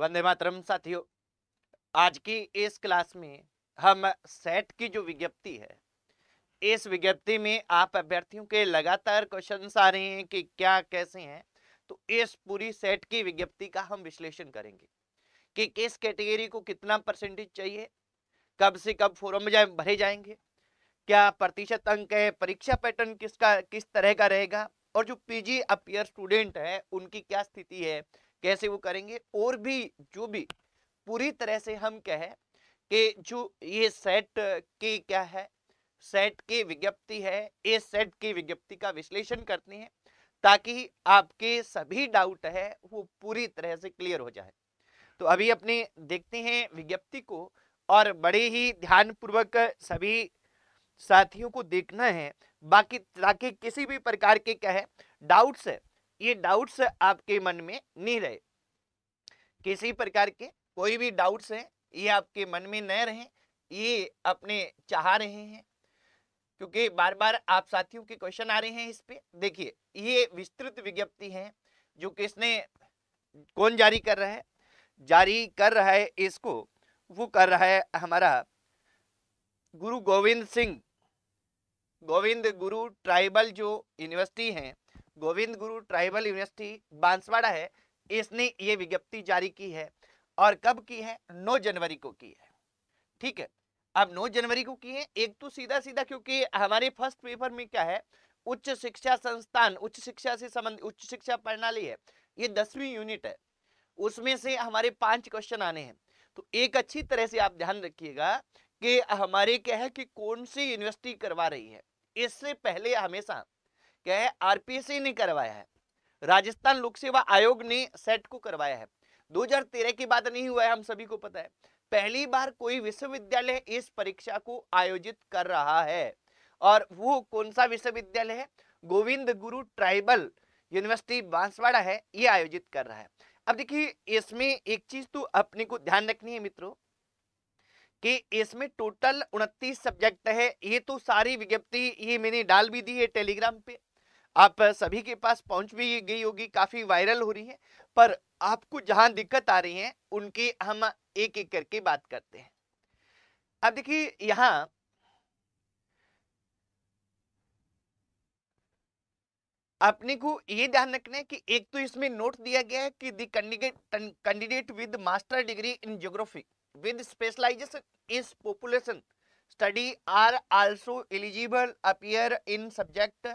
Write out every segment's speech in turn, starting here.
वंदे मातरम साथियों आज की इस क्लास में हम सेट की जो विज्ञप्ति है इस विज्ञप्ति में आप अभ्यर्थियों के लगातार क्वेश्चन आ रहे हैं कि क्या कैसे हैं तो इस पूरी सेट की विज्ञप्ति का हम विश्लेषण करेंगे कि किस कैटेगरी को कितना परसेंटेज चाहिए कब से कब फोरम जाए भरे जाएंगे क्या प्रतिशत अंक है परीक्षा पैटर्न किसका किस तरह का रहेगा और जो पीजी अपियर स्टूडेंट है उनकी क्या स्थिति है कैसे वो करेंगे और भी जो भी पूरी तरह से हम कहें कि जो ये सेट के क्या है सेट के विज्ञप्ति है इस सेट की विज्ञप्ति का विश्लेषण करते हैं ताकि आपके सभी डाउट है वो पूरी तरह से क्लियर हो जाए तो अभी अपने देखते हैं विज्ञप्ति को और बड़े ही ध्यानपूर्वक सभी साथियों को देखना है बाकी ताकि किसी भी प्रकार के क्या है डाउट्स है ये डाउट्स आपके मन में नहीं रहे किसी प्रकार के कोई भी डाउट्स हैं ये आपके मन में न रहे ये अपने चाह रहे हैं क्योंकि बार बार आप साथियों के क्वेश्चन आ रहे हैं इस पे देखिए ये विस्तृत विज्ञप्ति है जो किसने कौन जारी कर रहा है जारी कर रहा है इसको वो कर रहा है हमारा गुरु गोविंद सिंह गोविंद गुरु ट्राइबल जो यूनिवर्सिटी हैं गोविंद गुरु ट्राइबल यूनिवर्सिटी बांसवाड़ा है इसने ये विज्ञप्ति जारी की है और कब की है 9 जनवरी को की है ठीक है अब 9 जनवरी को की है एक तो सीधा सीधा क्योंकि हमारे फर्स्ट पेपर में क्या है उच्च शिक्षा संस्थान उच्च शिक्षा से संबंधित उच्च शिक्षा प्रणाली है ये दसवीं यूनिट है उसमें से हमारे पांच क्वेश्चन आने हैं तो एक अच्छी तरह से आप ध्यान रखिएगा कि हमारे क्या है कि कौन सी यूनिवर्सिटी करवा रही है इससे पहले हमेशा क्या है आरपीसी ने करवाया है राजस्थान लोक सेवा आयोग ने सेट को करवाया है 2013 की बात नहीं हुआ है हम सभी को पता है पहली बार कोई विश्वविद्यालय इस परीक्षा को आयोजित कर रहा है और वो कौन सा विश्वविद्यालय है गोविंद गुरु ट्राइबल यूनिवर्सिटी बांसवाड़ा है ये आयोजित कर रहा है अब देखिए इसमें एक चीज तो अपने को ध्यान रखनी है मित्रों कि इसमें टोटल उनतीस सब्जेक्ट है ये तो सारी विज्ञप्ति ये मैंने डाल भी दी है टेलीग्राम पे आप सभी के पास पहुंच भी गई होगी काफ़ी वायरल हो रही है पर आपको जहां दिक्कत आ रही है उनकी हम एक एक करके बात करते हैं अब देखिए यहां अपने को ये ध्यान रखना है कि एक तो इसमें नोट दिया गया है कि the candidate candidate with master degree in geography with specialisation is population study are also eligible appear in subject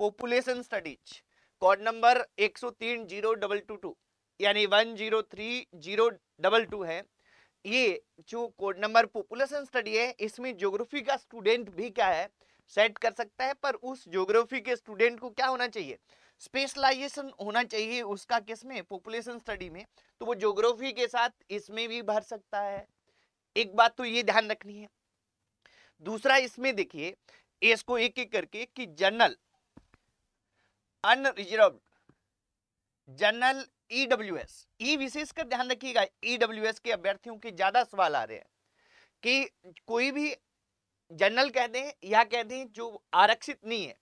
population studies code number एक सौ तीन जीरो डबल टू टू यानी one zero three zero double two है ये जो code number population study है इसमें geography का स्टूडेंट भी क्या है सेट कर सकता है पर उस ज्योग्राफी के स्टूडेंट को क्या होना चाहिए स्पेशलाइजेशन होना चाहिए उसका किस में पॉपुलेशन स्टडी में तो वो ज्योग्राफी के साथ इसमें भी भर सकता है एक बात तो ये ध्यान रखनी है दूसरा इसमें देखिए इसको एक एक करके कि जनरल अनरिजर्व जनरल ईडब्ल्यूएस ई विशेष कर ध्यान रखिएगा ईडब्ल्यूएस e के अभ्यर्थियों के ज्यादा सवाल आ रहे हैं कि कोई भी जनरल कह दें या कह दें जो आरक्षित नहीं है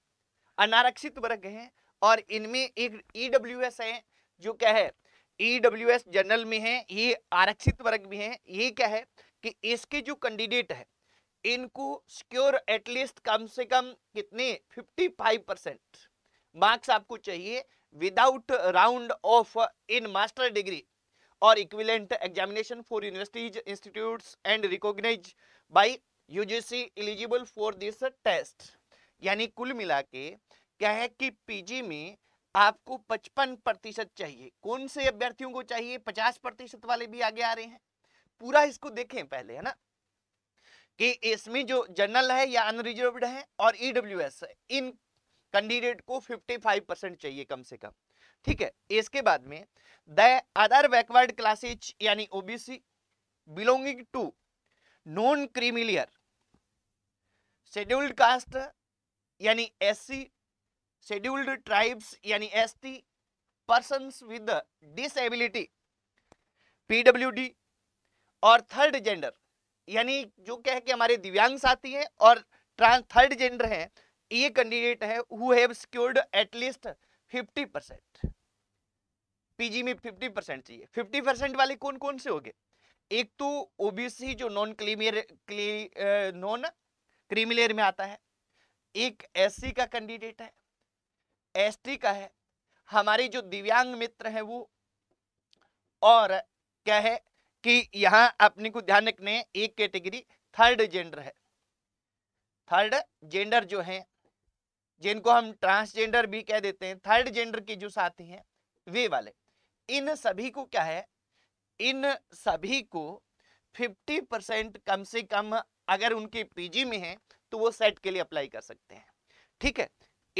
अनारक्षित वर्ग हैं और इनमें एक ईडब्ल्यूएस e है जो क्या है ईडब्ल्यूएस e जनरल में है ये आरक्षित वर्ग भी है ये क्या है कि इसके जो कैंडिडेट है इनको सिक्योर एटलीस्ट कम से कम कितने 55 परसेंट मार्क्स आपको चाहिए without round off in master degree और equivalent examination for universities institute and recognise by UGC eligible for this test यानी कुल मिला के क्या है कि पीजी में आपको 55 प्रतिशत चाहिए कौन से अभ्यर्थियों को चाहिए 50 प्रतिशत वाले भी आगे आ रहे हैं पूरा इसको देखें पहले है ना कि इसमें जो जनरल है या अनरिजर्व है और ईडब्ल्यू e है इन कैंडिडेट को 55 परसेंट चाहिए कम से कम ठीक है इसके बाद में द अदर बैकवर्ड क्लासेज यानी OBC belonging to non creamy layer scheduled caste यानी एससी शेड्यूल्ड ट्राइब्स यानी ST person with disability PWD और थर्ड जेंडर यानी जो कह के हमारे दिव्यांग साथी हैं और ट्रांस थर्ड जेंडर हैं ये कैंडिडेट है who have secured at least fifty percent PG में फिफ्टी परसेंट चाहिए फिफ्टी परसेंट वाले कौन कौन से हो गए एक तो ओबीसी जो नॉन क्लीमियर नॉन क्रीमिलेयर में आता है एक एससी का कैंडिडेट है एसटी का है हमारी जो दिव्यांग मित्र है वो और क्या है कि यहाँ अपने को ध्यान रखने एक कैटेगरी थर्ड जेंडर है थर्ड जेंडर जो है जिनको हम ट्रांसजेंडर भी कह देते हैं थर्ड जेंडर के जो साथी हैं वे वाले इन सभी को क्या है इन सभी को 50 परसेंट कम से कम अगर उनके पीजी में है तो वो सेट के लिए अप्लाई कर सकते हैं ठीक है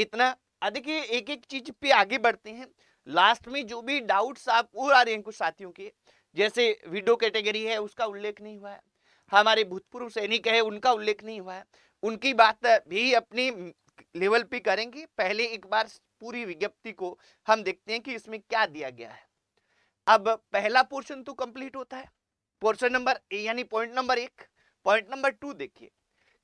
इतना अधिक एक एक चीज पे आगे बढ़ते हैं लास्ट में जो भी डाउट्स आप और आ रहे हैं कुछ साथियों के जैसे विडो कैटेगरी है उसका उल्लेख नहीं हुआ है हमारे भूतपूर्व सैनिक है उनका उल्लेख नहीं हुआ है उनकी बात भी अपनी लेवल पे करेंगे पहले एक बार पूरी विज्ञप्ति को हम देखते हैं कि इसमें क्या दिया गया है अब पहला पोर्शन तो कंप्लीट होता है पोर्शन नंबर यानी पॉइंट नंबर एक पॉइंट नंबर टू देखिए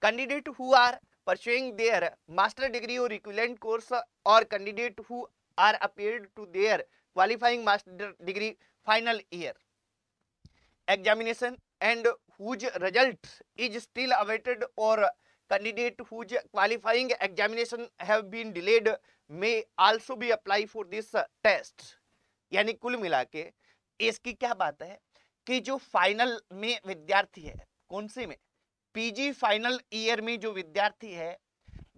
candidate who are pursuing their master degree or equivalent course or candidate who are appealed to their qualifying master degree final year examination and whose result is still awaited or candidate whose qualifying examination have been delayed may also be apply for this test यानी कुल मिला के इसकी क्या बात है कि जो फाइनल में विद्यार्थी है कौन से में पीजी फाइनल ईयर में जो विद्यार्थी है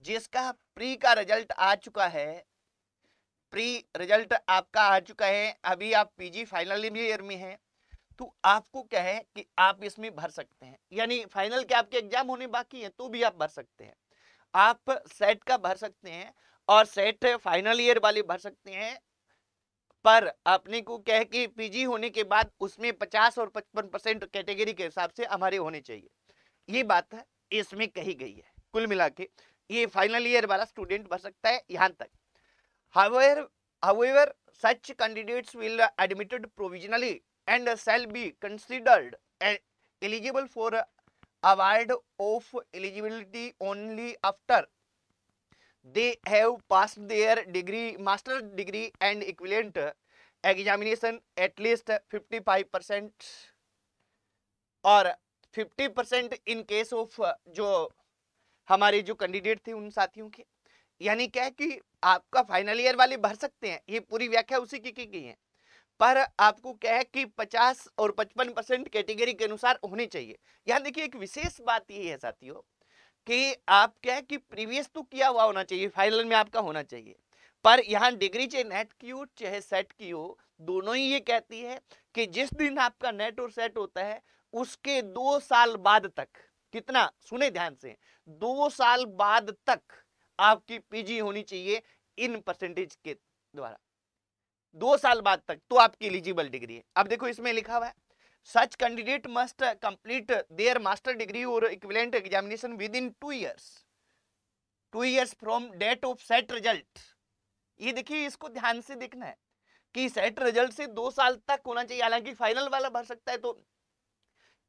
जिसका प्री का रिजल्ट आ चुका है प्री रिजल्ट आपका आ चुका है अभी आप पीजी फाइनल ईयर में हैं तो आपको क्या है कि आप इसमें भर सकते हैं यानी फाइनल के आपके एग्जाम होने बाकी हैं तो भी आप भर सकते हैं आप सेट का भर सकते हैं और सेट फाइनल ईयर वाले भर सकते हैं पर अपने को कह कि पीजी होने के बाद उसमें 50 और 55 परसेंट कैटेगरी के हिसाब से हमारे होने चाहिए ये बात है इसमें कही गई है कुल मिला के ये फाइनल ईयर वाला स्टूडेंट भर सकता है यहाँ तक however however such candidates will admitted provisionally and shall be considered eligible for award of eligibility only after they have passed their degree master's degree and equivalent examination at least 55 percent और 50 percent in case of जो हमारे जो candidate थे उन साथियों के यानी क्या है कि आपका फाइनल ईयर वाले भर सकते हैं ये पूरी व्याख्या उसी की की गई है पर आपको क्या है कि 50 और 55 परसेंट कैटेगरी के अनुसार होने चाहिए यहाँ देखिए एक विशेष बात ये है साथियों कि आप क्या है कि प्रीवियस तो किया हुआ होना चाहिए फाइनल में आपका होना चाहिए पर यहाँ डिग्री चाहे नेट की हो चाहे सेट की हो दोनों ही ये कहती है कि जिस दिन आपका नेट और सेट होता है उसके दो साल बाद तक कितना सुने ध्यान से दो साल बाद तक आपकी पीजी होनी चाहिए इन परसेंटेज के द्वारा दो साल बाद तक तो आपकी एलिजिबल डिग्री है अब देखो इसमें लिखा हुआ है such candidate must complete their master degree और equivalent examination within two years two years from date of SET result ये देखिए इसको ध्यान से देखना है कि सेट रिजल्ट से दो साल तक होना चाहिए हालांकि फाइनल वाला भर सकता है तो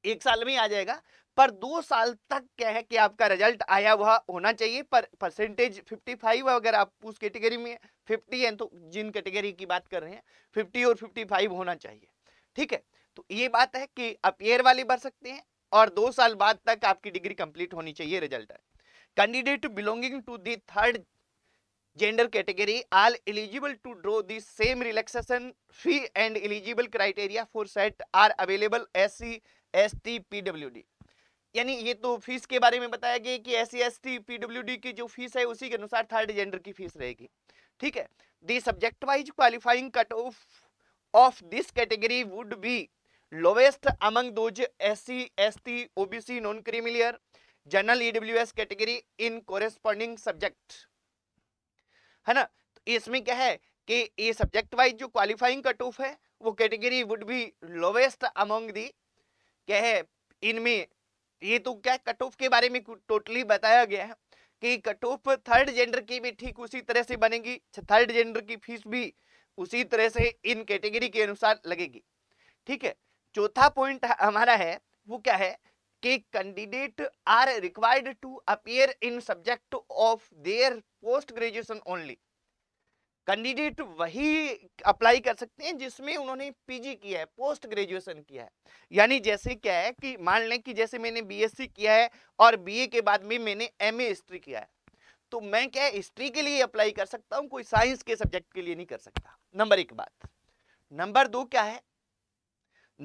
एक साल में आ जाएगा पर दो साल तक क्या है कि आपका रिजल्ट आया हुआ होना चाहिए पर परसेंटेज 55 है अगर आप उस कैटेगरी में 50 हैं तो जिन कैटेगरी की बात कर रहे हैं 50 और 55 होना चाहिए ठीक है तो ये बात है कि आप ईयर वाले भर सकते हैं और दो साल बाद तक आपकी डिग्री कंप्लीट होनी चाहिए रिजल्ट है candidate belonging to the third gender category are eligible to draw the same relaxation fee and eligible criteria for set are available as S T P W D यानी ये तो fees के बारे में बताया गया कि S C S T P W D की जो फीस है उसी के अनुसार थर्ड जेंडर की फीस रहेगी ठीक है the subject wise qualifying cut off off this category would be lowest among those एस those SC, ST, OBC, non creamiliar general EWS category in corresponding subject है ना तो इसमें क्या है कि ये सब्जेक्ट वाइज जो क्वालिफाइंग कट ऑफ है वो category would be lowest among the क्या है इनमें ये तो क्या कट ऑफ के बारे में टोटली बताया गया है कि कट ऑफ थर्ड जेंडर की भी ठीक उसी तरह से बनेगी थर्ड जेंडर की फीस भी उसी तरह से इन कैटेगरी के अनुसार लगेगी ठीक है चौथा पॉइंट हमारा है वो क्या है कि candidate are required to appear in subject of their post graduation only candidate वही अप्लाई कर सकते हैं जिसमें उन्होंने पीजी किया है पोस्ट ग्रेजुएशन किया है यानी जैसे क्या है कि मान लें कि जैसे मैंने बीएससी किया है और बीए के बाद में मैंने एमए हिस्ट्री किया है तो मैं क्या हिस्ट्री के लिए अप्लाई कर सकता हूं कोई साइंस के सब्जेक्ट के लिए नहीं कर सकता नंबर एक बात नंबर दो क्या है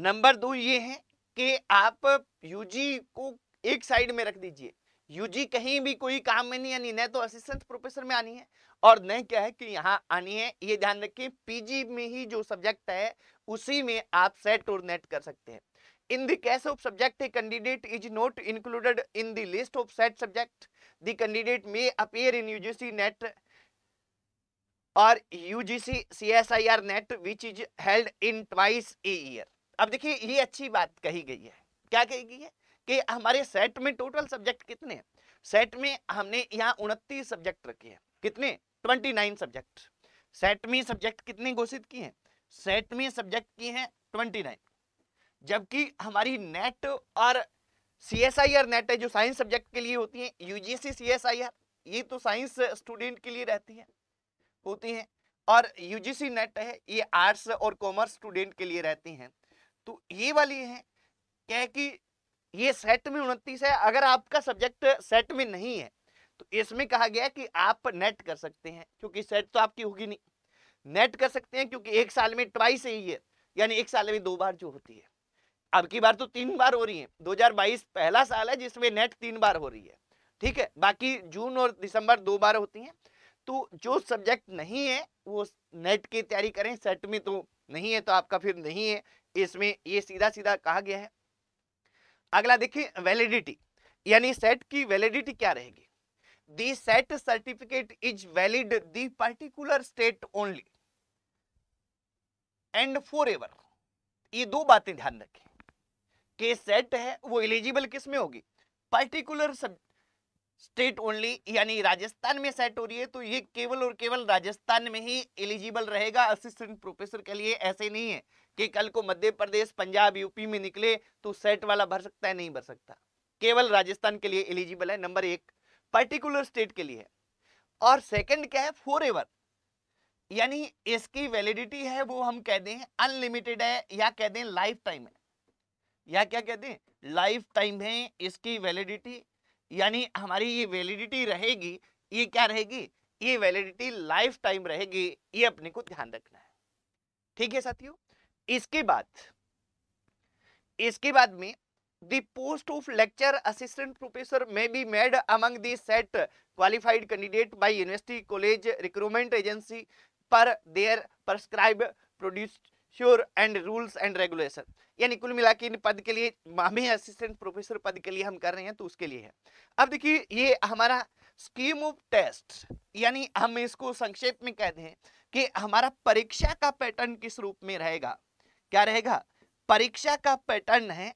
नंबर दो ये है कि आप यूजी को एक साइड में रख दीजिए यूजी कहीं भी कोई काम में नहीं आनी न तो असिस्टेंट प्रोफेसर में आनी है और नहीं क्या है कि यहाँ आनी है ये ध्यान रखिए पीजी में ही जो सब्जेक्ट है उसी में आप सेट और नेट कर सकते हैं in this of subject candidate is not included in the list of SET subject the candidate may appear in UGC NET और UGC CSIR NET which is held in twice year अब देखिए ये अच्छी बात कही गई है क्या कही गई है कि हमारे सेट में टोटल सब्जेक्ट कितने सेट में हमने यहाँ उनतीस सब्जेक्ट रखे हैं कितने ट्वेंटी नाइन सब्जेक्ट सेट में सब्जेक्ट कितने घोषित किए हैं सेट में सब्जेक्ट किए हैं ट्वेंटी नाइन जबकि हमारी नेट और C S I R NET है जो साइंस सब्जेक्ट के लिए होती है UGC C S I R ये तो साइंस स्टूडेंट के लिए रहती है होती है और यूजीसी नेट है ये आर्ट्स और कॉमर्स स्टूडेंट के लिए रहती हैं तो ये वाली है क्या कि ये सेट में उनतीस है अगर आपका सब्जेक्ट सेट में नहीं है तो इसमें कहा गया कि आप नेट कर सकते हैं क्योंकि सेट तो आपकी होगी नहीं नेट कर सकते हैं क्योंकि एक साल में ट्वाइस ही है यानी एक साल में दो बार जो होती है अब की बार तो तीन बार हो रही है 2022 पहला साल है जिसमें नेट तीन बार हो रही है ठीक है बाकी जून और दिसंबर दो बार होती हैं तो जो सब्जेक्ट नहीं है वो नेट की तैयारी करें सेट में तो नहीं है तो आपका फिर नहीं है इसमें ये सीधा सीधा कहा गया है अगला देखिए वैलिडिटी यानी सेट की वैलिडिटी क्या रहेगी the set certificate is valid the particular state only and forever ये दो बातें ध्यान रखें के सेट है वो एलिजिबल किस होगी पर्टिकुलर सब स्टेट ओनली यानी राजस्थान में सेट हो रही है तो ये केवल और केवल राजस्थान में ही एलिजिबल रहेगा असिस्टेंट प्रोफेसर के लिए ऐसे नहीं है कि कल को मध्य प्रदेश पंजाब यूपी में निकले तो सेट वाला भर सकता है नहीं भर सकता केवल राजस्थान के लिए एलिजिबल है नंबर एक पर्टिकुलर स्टेट के लिए है और सेकंड क्या है फोर एवर यानी इसकी वैलिडिटी है वो हम कह दें अनलिमिटेड है या कह दें लाइफ टाइम है या क्या कहते हैं लाइफ टाइम है इसकी वैलिडिटी यानी हमारी ये वैलिडिटी रहेगी ये क्या रहेगी ये वैलिडिटी लाइफ टाइम रहेगी ये अपने को ध्यान रखना है ठीक है साथियों इसके बाद इसके बाद में the post of lecture assistant professor may be made among the set qualified candidate by university college recruitment agency per their prescribed procedure and rules and regulation यानी कुल मिला के इन पद के लिए मामी असिस्टेंट प्रोफेसर पद के लिए हम कर रहे हैं तो उसके लिए है अब देखिए ये हमारा स्कीम ऑफ टेस्ट यानी हम इसको संक्षेप में कह दें कि हमारा परीक्षा का पैटर्न किस रूप में रहेगा क्या रहेगा परीक्षा का पैटर्न है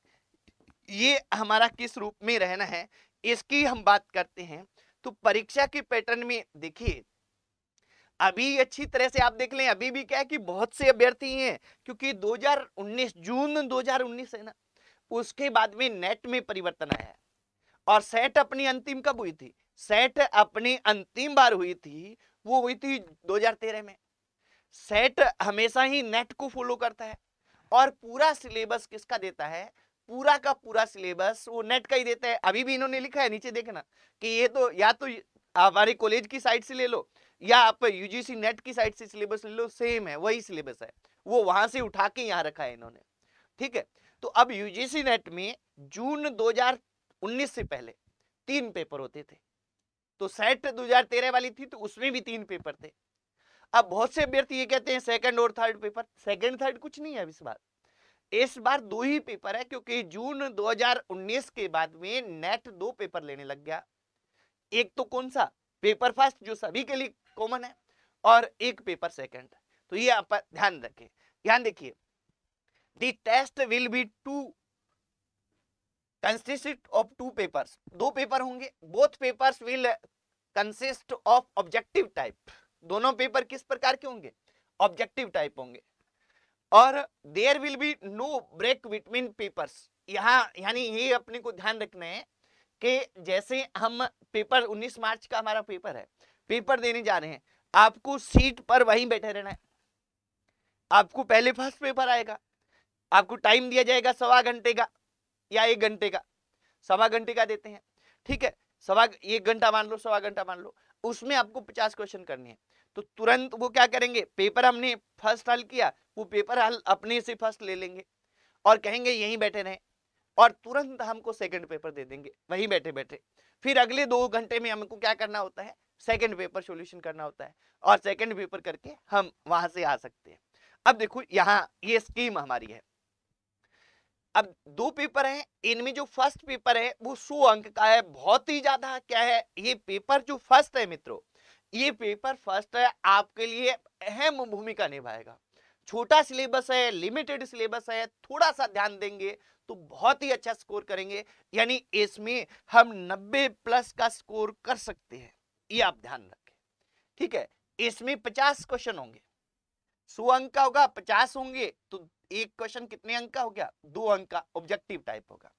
ये हमारा किस रूप में रहना है इसकी हम बात करते हैं तो परीक्षा के पैटर्न में देखिए अभी अच्छी तरह से आप देख लें अभी भी क्या है कि बहुत से अभ्यर्थी हैं क्योंकि 2019 जून 2019 है ना उसके बाद में नेट में परिवर्तन आया और सेट अपनी अंतिम कब हुई थी सेट अपनी अंतिम बार हुई थी वो हुई थी 2013 में सेट हमेशा ही नेट को फॉलो करता है और पूरा सिलेबस किसका देता है पूरा का पूरा सिलेबस वो नेट का ही देता है अभी भी इन्होंने लिखा है नीचे देखना कि ये तो या तो हमारे कॉलेज की साइड से ले लो या आप यूजीसी नेट की साइड से सिलेबस ले लो सेम है वही सिलेबस है वो वहां से उठा के यहाँ रखा है इन्होंने ठीक है तो अब यूजीसी नेट में जून 2019 से पहले तीन पेपर होते थे तो सेट 2013 वाली थी तो उसमें भी तीन पेपर थे अब बहुत से अभ्यर्थी ये कहते हैं सेकंड और थर्ड पेपर सेकंड थर्ड कुछ नहीं है इस बात इस बार दो ही पेपर है क्योंकि जून 2019 के बाद में नेट दो पेपर लेने लग गया एक तो कौन सा पेपर फर्स्ट जो सभी के लिए कॉमन है और एक पेपर सेकंड तो ये आप ध्यान रखें ध्यान देखिए the test will be to consist of two papers दो पेपर होंगे both papers will consist of objective type दोनों पेपर किस प्रकार के होंगे ऑब्जेक्टिव टाइप होंगे और there will be no break between papers यहाँ यानी ये अपने को ध्यान रखना है कि जैसे हम पेपर 19 मार्च का हमारा पेपर है पेपर देने जा रहे हैं आपको सीट पर वहीं बैठे रहना है आपको पहले फर्स्ट पेपर आएगा आपको टाइम दिया जाएगा सवा घंटे का या एक घंटे का सवा घंटे का देते हैं ठीक है सवा एक घंटा मान लो सवा घंटा मान लो उसमें आपको पचास क्वेश्चन करने हैं तो तुरंत वो क्या करेंगे पेपर हमने फर्स्ट हल किया वो पेपर हल अपने से फर्स्ट ले लेंगे और कहेंगे यहीं बैठे रहे और तुरंत हमको सेकंड पेपर दे देंगे वहीं बैठे बैठे फिर अगले दो घंटे में हमको क्या करना होता है सेकंड पेपर सॉल्यूशन करना होता है और सेकंड पेपर करके हम वहां से आ सकते हैं अब देखो यहाँ ये स्कीम हमारी है अब दो पेपर हैं इनमें जो फर्स्ट पेपर है वो सौ अंक का है बहुत ही ज्यादा क्या है ये पेपर जो फर्स्ट है मित्रों ये पेपर फर्स्ट है आपके लिए अहम भूमिका निभाएगा छोटा सिलेबस है लिमिटेड सिलेबस है थोड़ा सा ध्यान देंगे तो बहुत ही अच्छा स्कोर करेंगे यानी इसमें हम 90 प्लस का स्कोर कर सकते हैं ये आप ध्यान रखें ठीक है इसमें 50 क्वेश्चन होंगे सौ अंक का होगा 50 होंगे तो एक क्वेश्चन कितने अंक का हो गया दो अंक का ऑब्जेक्टिव टाइप होगा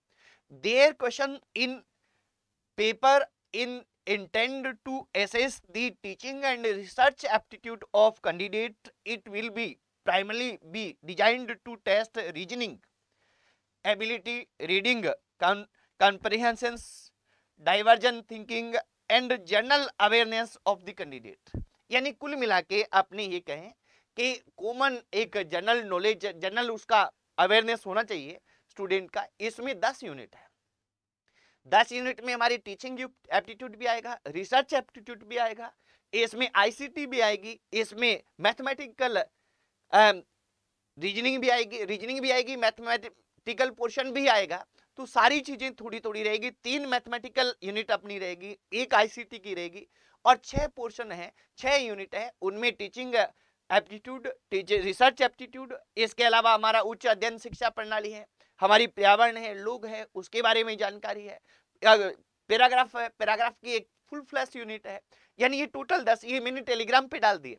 there question in paper in intend to assess the teaching and research aptitude of candidate it will be primarily be designed to test reasoning ability reading con comprehension divergent thinking and general awareness of the candidate यानी कुल मिला के आपने ये कहें कि common एक general knowledge general उसका अवेयरनेस होना चाहिए स्टूडेंट का इसमें 10 यूनिट है दस यूनिट में हमारी टीचिंग एप्टीट्यूड भी आएगा रिसर्च एप्टीट्यूड भी आएगा इसमें आईसीटी भी आएगी इसमें मैथमेटिकल रीजनिंग भी आएगी रीजनिंग भी आएगी मैथमेटिकल पोर्शन भी आएगा तो सारी चीज़ें थोड़ी थोड़ी रहेगी तीन मैथमेटिकल यूनिट अपनी रहेगी एक आईसीटी की रहेगी और छह पोर्शन है छह यूनिट है उनमें टीचिंग एप्टीट्यूड रिसर्च एप्टीट्यूड इसके अलावा हमारा उच्च अध्ययन शिक्षा प्रणाली है हमारी पर्यावरण है लोग हैं उसके बारे में जानकारी है पैराग्राफ है पैराग्राफ की एक फुल फ्लैश यूनिट है यानी ये टोटल दस ये मैंने टेलीग्राम पे डाल दिए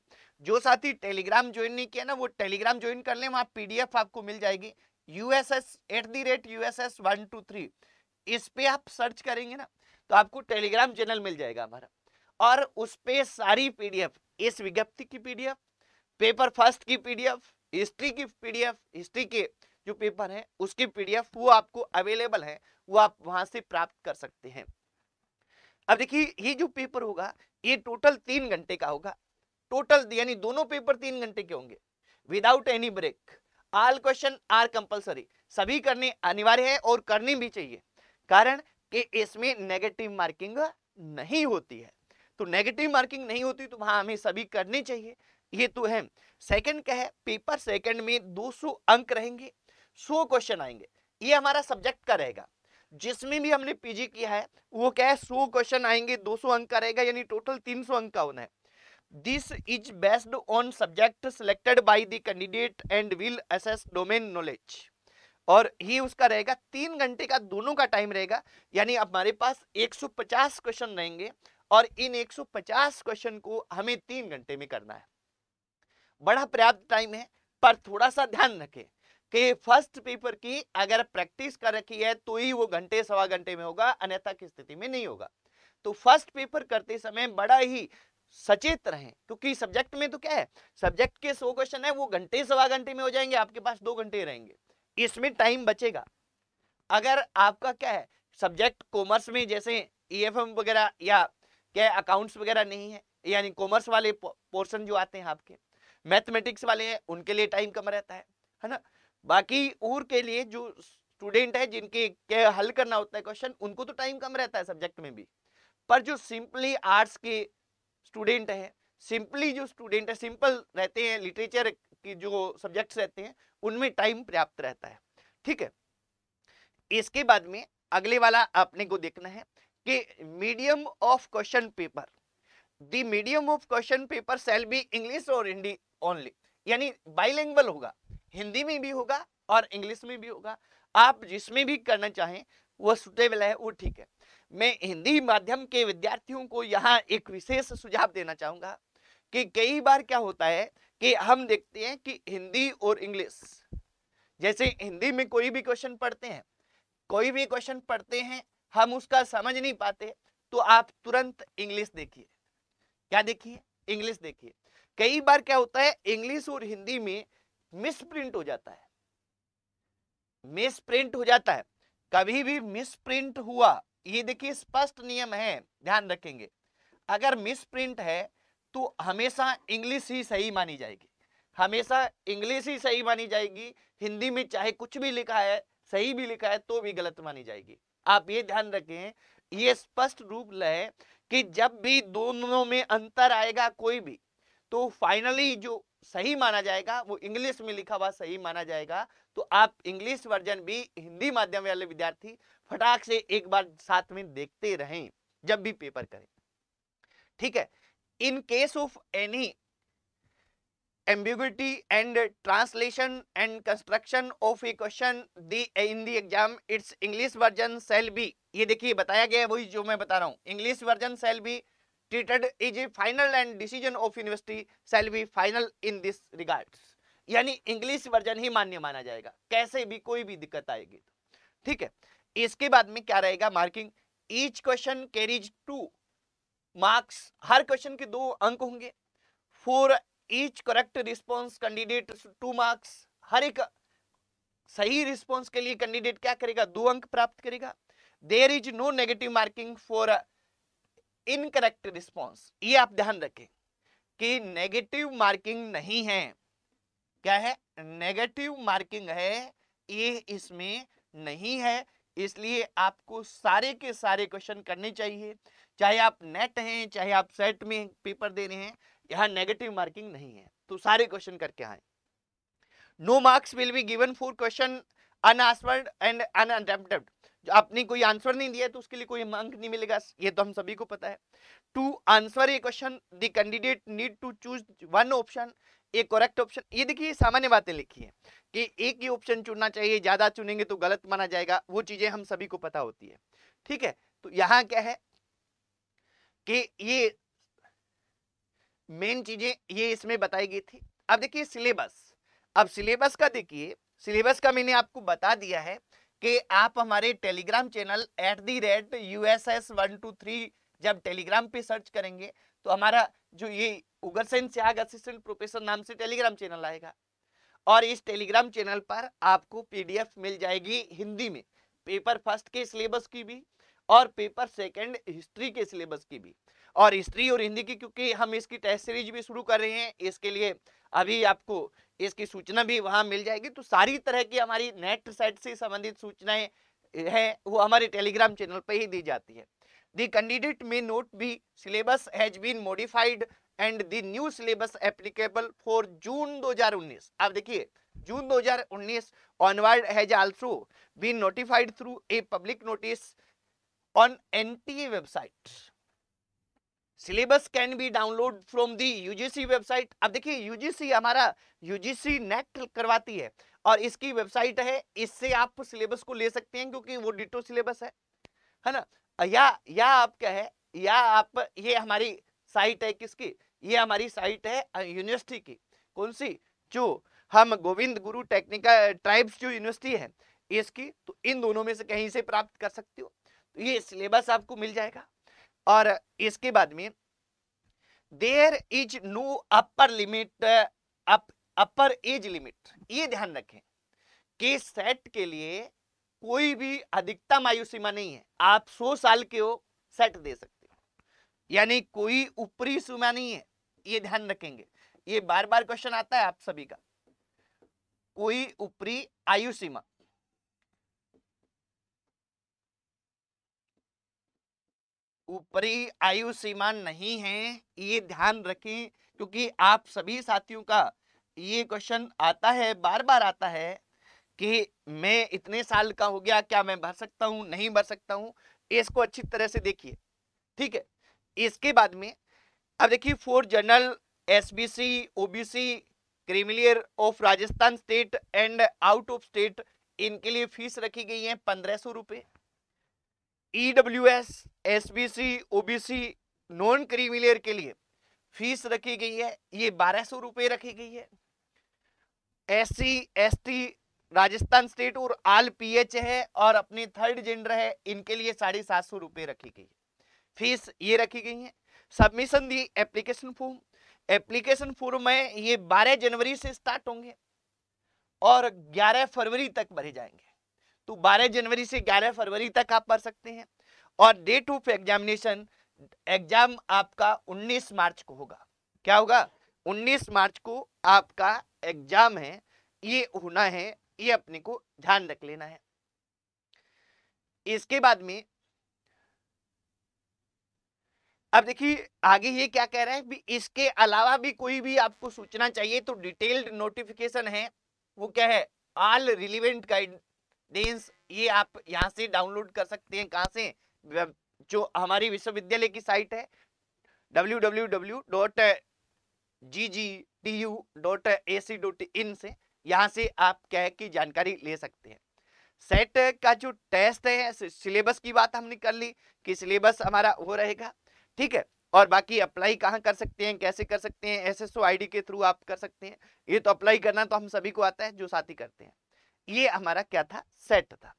जो साथी टेलीग्राम ज्वाइन नहीं किया ना वो टेलीग्राम ज्वाइन कर ले वहाँ पी आपको मिल जाएगी U S S at the rate U S S one two three इस पे आप सर्च करेंगे ना तो आपको टेलीग्राम चैनल मिल जाएगा हमारा और उस पे सारी पीडीएफ इस विज्ञप्ति की पीडीएफ पेपर फर्स्ट की पीडीएफ हिस्ट्री की पीडीएफ हिस्ट्री के जो पेपर है उसकी पीडीएफ वो आपको अवेलेबल है वो आप वहां से प्राप्त कर सकते हैं अब देखिए ये जो पेपर होगा ये टोटल तीन घंटे का होगा टोटल यानी दोनों पेपर तीन घंटे के होंगे without any break all question are compulsory सभी करने अनिवार्य है और करनी भी चाहिए कारण कि इसमें नेगेटिव मार्किंग नहीं होती है तो नेगेटिव मार्किंग नहीं होती तो वहां हमें सभी करने चाहिए ये तो है सेकंड क्या है पेपर सेकंड में 200 अंक रहेंगे सो क्वेश्चन आएंगे ये हमारा सब्जेक्ट का रहेगा जिसमें भी हमने पीजी किया है वो क्या है सो क्वेश्चन आएंगे 200 अंक का रहेगा यानी टोटल 300 अंक का होना है this is based on subject selected by the candidate and will assess domain knowledge और ही उसका रहेगा तीन घंटे का दोनों का टाइम रहेगा यानी हमारे पास 150 क्वेश्चन रहेंगे और इन 150 क्वेश्चन को हमें तीन घंटे में करना है बड़ा पर्याप्त टाइम है पर थोड़ा सा ध्यान रखें कि फर्स्ट पेपर की अगर प्रैक्टिस कर रखी है तो ही वो घंटे सवा घंटे में होगा अन्यथा की स्थिति में नहीं होगा तो फर्स्ट पेपर करते समय बड़ा ही सचेत रहें क्योंकि सब्जेक्ट में तो क्या है सब्जेक्ट के सौ क्वेश्चन है वो घंटे सवा घंटे में हो जाएंगे आपके पास दो घंटे रहेंगे इसमें टाइम बचेगा अगर आपका क्या है सब्जेक्ट कॉमर्स में जैसे ई e वगैरह या क्या अकाउंट्स वगैरह नहीं है यानी कॉमर्स वाले पोर्शन जो आते हैं आपके मैथमेटिक्स वाले हैं उनके लिए टाइम कम रहता है है ना बाकी और के लिए जो स्टूडेंट है जिनके हल करना होता है क्वेश्चन उनको तो टाइम कम रहता है सब्जेक्ट में भी पर जो सिंपली आर्ट्स के स्टूडेंट हैं सिंपली जो स्टूडेंट है सिंपल रहते हैं लिटरेचर के जो सब्जेक्ट रहते हैं उनमें टाइम पर्याप्त रहता है ठीक है इसके बाद में अगले वाला आपने को देखना है कि medium of question paper the medium of question paper shall be English और हिंदी ओनली यानी बाइलिंगुअल होगा हिंदी में भी होगा और इंग्लिश में भी होगा आप जिसमें भी करना चाहें वो सुटेबल है वो ठीक है मैं हिंदी माध्यम के विद्यार्थियों को यहाँ एक विशेष सुझाव देना चाहूँगा कि कई बार क्या होता है कि हम देखते हैं कि हिंदी और इंग्लिश जैसे हिंदी में कोई भी क्वेश्चन पढ़ते हैं कोई भी क्वेश्चन पढ़ते हैं हम उसका समझ नहीं पाते तो आप तुरंत इंग्लिश देखिए क्या देखिए इंग्लिश देखिए कई बार क्या होता है इंग्लिश और हिंदी में मिसप्रिंट हो जाता है मिसप्रिंट हो जाता है कभी भी मिसप्रिंट हुआ ये देखिए स्पष्ट नियम है ध्यान रखेंगे अगर मिसप्रिंट है तो हमेशा इंग्लिश ही सही मानी जाएगी हमेशा इंग्लिश ही सही मानी जाएगी हिंदी में चाहे कुछ भी लिखा है सही भी लिखा है तो भी गलत मानी जाएगी आप ये ध्यान रखें ये स्पष्ट रूप लें कि जब भी दोनों में अंतर आएगा कोई भी तो फाइनली जो सही माना जाएगा वो इंग्लिश में लिखा हुआ सही माना जाएगा तो आप इंग्लिश वर्जन भी हिंदी माध्यम वाले विद्यार्थी फटाक से एक बार साथ में देखते रहें जब भी पेपर करें ठीक है in case of any ambiguity and translation and construction of a question the in the exam its english version shall be ये देखिए बताया गया है वही जो मैं बता रहा हूँ English version shall be treated is a final and decision of university shall be final in this regards यानी इंग्लिश वर्जन ही मान्य माना जाएगा कैसे भी कोई भी दिक्कत आएगी तो ठीक है इसके बाद में क्या रहेगा marking each question carries two marks हर क्वेश्चन के दो अंक होंगे for each correct response candidate two marks हर एक सही रिस्पॉन्स के लिए कैंडिडेट क्या करेगा दो अंक प्राप्त करेगा there is no negative marking for incorrect response ये आप ध्यान रखें कि नेगेटिव मार्किंग नहीं है क्या है नेगेटिव मार्किंग है ये इसमें नहीं है इसलिए आपको सारे के सारे क्वेश्चन करने चाहिए चाहे आप नेट हैं चाहे आप सेट में पेपर दे रहे हैं यहाँ नेगेटिव मार्किंग नहीं है तो सारे क्वेश्चन करके आए no marks will be given for question unanswered and unattempted आपने कोई आंसर नहीं दिया तो उसके लिए कोई अंक नहीं मिलेगा ये तो हम सभी को पता है to answer a question the candidate need to choose one option a correct option ये देखिए सामान्य बातें लिखी है कि एक ही ऑप्शन चुनना चाहिए ज्यादा चुनेंगे तो गलत माना जाएगा वो चीजें हम सभी को पता होती है ठीक है तो यहाँ क्या है कि ये मेन चीजें ये इसमें बताई गई थी अब देखिए सिलेबस अब सिलेबस का देखिए सिलेबस का मैंने आपको बता दिया है कि आप हमारे Telegram channel at the rate U S S one two three जब टेलीग्राम पे सर्च करेंगे तो हमारा जो ये उगरसेन त्याग असिस्टेंट प्रोफेसर नाम से टेलीग्राम चैनल आएगा और इस टेलीग्राम चैनल पर आपको पीडीएफ मिल जाएगी हिंदी में पेपर फर्स्ट के सिलेबस की भी और पेपर सेकंड हिस्ट्री के सिलेबस की भी और हिस्ट्री और हिंदी की क्योंकि हम इसकी टेस्ट सीरीज भी शुरू कर रहे हैं इसके लिए अभी आपको इसकी सूचना भी वहाँ मिल जाएगी तो सारी तरह की हमारी नेट सेट से संबंधित सूचनाएं हैं वो हमारे टेलीग्राम चैनल पर ही दी जाती है the candidate may not be syllabus has been modified and the new syllabus applicable for june 2019 आप देखिए June 2019 onward has also been notified through a public notice on NTA website syllabus can be download from the UGC website अब देखिए UGC हमारा UGC net करवाती है और इसकी website है इससे आप सिलेबस को ले सकते हैं क्योंकि वो डिटो सिलेबस है है ना या या आप क्या है या आप ये हमारी साइट है किसकी ये हमारी साइट है यूनिवर्सिटी की कौन सी जो हम गोविंद गुरु टेक्निकल ट्राइब्स जो यूनिवर्सिटी है इसकी तो इन दोनों में से कहीं से प्राप्त कर सकते हो तो ये सिलेबस आपको मिल जाएगा और इसके बाद में there is no upper limit upper age limit ये ध्यान रखें कि सेट के लिए कोई भी अधिकतम आयु सीमा नहीं है आप 100 साल के हो सेट दे सकते हो यानी कोई ऊपरी सीमा नहीं है ये ध्यान रखेंगे ये बार बार क्वेश्चन आता है आप सभी का कोई ऊपरी आयु सीमा ऊपरी आयु सीमा नहीं है ये ध्यान रखें क्योंकि आप सभी साथियों का ये क्वेश्चन आता है बार बार आता है कि मैं इतने साल का हो गया क्या मैं भर सकता हूँ नहीं भर सकता हूँ इसको अच्छी तरह से देखिए ठीक है इसके बाद में अब देखिए for general S B C O B C creamy layer of Rajasthan state and out of state इनके लिए फीस रखी गई है पंद्रह सौ रुपये EWS SBC OBC non creamy layer के लिए फीस रखी गई है ये बारह सौ रुपये रखी गई है S C S T Rajasthan state और आल पीएच है और अपने थर्ड जेंडर है इनके लिए साढ़े सात सौ रुपये रखी गई है फीस ये रखी गई है submission the application form application form में ये बारह जनवरी से स्टार्ट होंगे और ग्यारह फरवरी तक भरे जाएंगे तो 12 जनवरी से 11 फरवरी तक आप पढ़ सकते हैं और डेट ऑफ एग्जामिनेशन एग्जाम आपका 19 मार्च को होगा क्या होगा 19 मार्च को आपका एग्जाम है ये होना है ये अपने को ध्यान रख लेना है इसके बाद में अब देखिए आगे ये क्या कह रहे हैं भी इसके अलावा भी कोई भी आपको सूचना चाहिए तो डिटेल्ड नोटिफिकेशन है वो क्या है ऑल रिलीवेंट गाइड मीन्स ये आप यहाँ से डाउनलोड कर सकते हैं कहाँ से मतलब जो हमारी विश्वविद्यालय की साइट है डब्ल्यू से यहाँ से आप क्या है कि जानकारी ले सकते हैं सेट का जो टेस्ट है सिलेबस की बात हमने कर ली कि सिलेबस हमारा वो रहेगा ठीक है और बाकी अप्लाई कहाँ कर सकते हैं कैसे कर सकते हैं एस एस आई डी के थ्रू आप कर सकते हैं ये तो अप्लाई करना तो हम सभी को आता है जो साथी करते हैं ये हमारा क्या था सेट था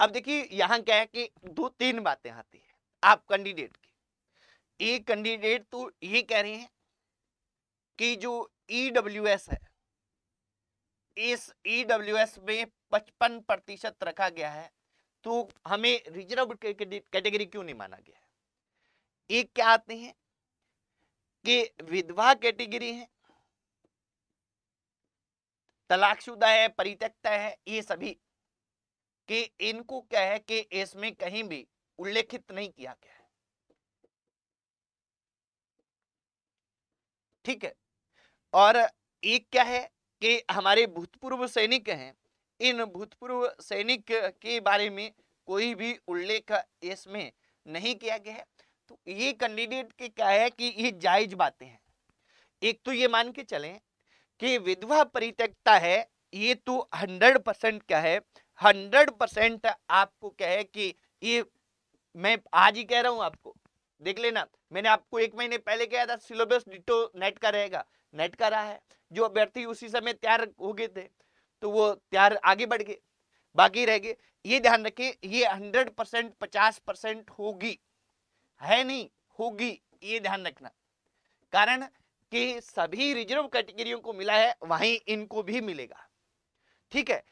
अब देखिए यहां क्या है कि दो तीन बातें आती है आप कैंडिडेट की एक कैंडिडेट तो ये कह रहे हैं कि जो ईडब्ल्यू e एस है इस ईडब्ल्यू e एस में पचपन प्रतिशत रखा गया है तो हमें रिजर्व कैटेगरी क्यों नहीं माना गया है एक क्या आते हैं कि विधवा कैटेगरी है तलाकशुदा है परित्यक्ता है ये सभी कि इनको क्या है कि इसमें कहीं भी उल्लेखित नहीं किया गया है ठीक है और एक क्या है कि हमारे भूतपूर्व सैनिक हैं इन भूतपूर्व सैनिक के बारे में कोई भी उल्लेख इसमें नहीं किया गया है तो ये कैंडिडेट के क्या है कि ये जायज बातें हैं एक तो ये मान के चलें कि विधवा परित्यक्ता है ये तो हंड्रेड परसेंट क्या है हंड्रेड परसेंट आपको क्या है कि ये मैं आज ही कह रहा हूं आपको देख लेना मैंने आपको एक महीने पहले कहा था सिलेबस डिटो नेट का रहेगा नेट का रहा है जो अभ्यर्थी उसी समय तैयार हो गए थे तो वो तैयार आगे बढ़ गए बाकी रह गए ये ध्यान रखिए ये हंड्रेड परसेंट पचास परसेंट होगी है नहीं होगी ये ध्यान रखना कारण कि सभी रिजर्व कैटेगरियों को मिला है वहीं इनको भी मिलेगा ठीक है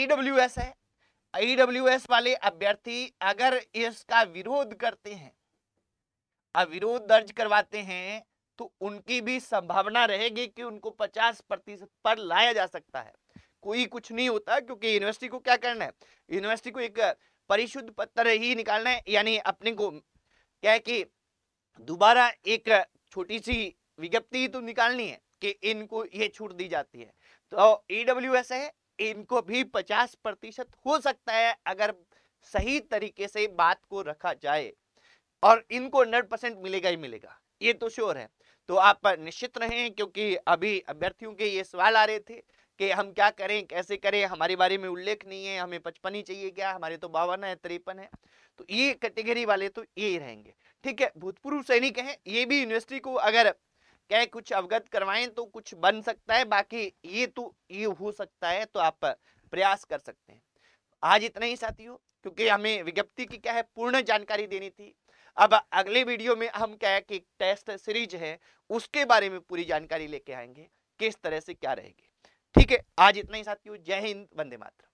ईडब्ल्यू है ईडब्ल्यू वाले अभ्यर्थी अगर इसका विरोध करते हैं अविरोध दर्ज करवाते हैं तो उनकी भी संभावना रहेगी कि उनको 50 प्रतिशत पर लाया जा सकता है कोई कुछ नहीं होता क्योंकि यूनिवर्सिटी को क्या करना है यूनिवर्सिटी को एक परिशुद्ध पत्र ही निकालना है यानी अपने को क्या है कि दोबारा एक छोटी सी विज्ञप्ति तो निकालनी है कि इनको ये छूट दी जाती है तो ईडब्ल्यू e एस है इनको भी पचास प्रतिशत हो सकता है अगर सही तरीके से बात को रखा जाए और इनको हंड्रेड परसेंट मिलेगा ही मिलेगा ये तो श्योर है तो आप निश्चित रहें क्योंकि अभी अभ्यर्थियों के ये सवाल आ रहे थे कि हम क्या करें कैसे करें हमारे बारे में उल्लेख नहीं है हमें पचपन ही चाहिए क्या हमारे तो बावन है तिरपन है तो ये कैटेगरी वाले तो ये रहेंगे ठीक है भूतपूर्व सैनिक हैं ये भी यूनिवर्सिटी को अगर क्या कुछ अवगत करवाएं तो कुछ बन सकता है बाकी ये तो ये हो सकता है तो आप प्रयास कर सकते हैं आज इतना ही साथियों क्योंकि हमें विज्ञप्ति की क्या है पूर्ण जानकारी देनी थी अब अगले वीडियो में हम क्या है कि टेस्ट सीरीज है उसके बारे में पूरी जानकारी लेके आएंगे किस तरह से क्या रहेगी ठीक है आज इतना ही साथियों जय हिंद वंदे मातर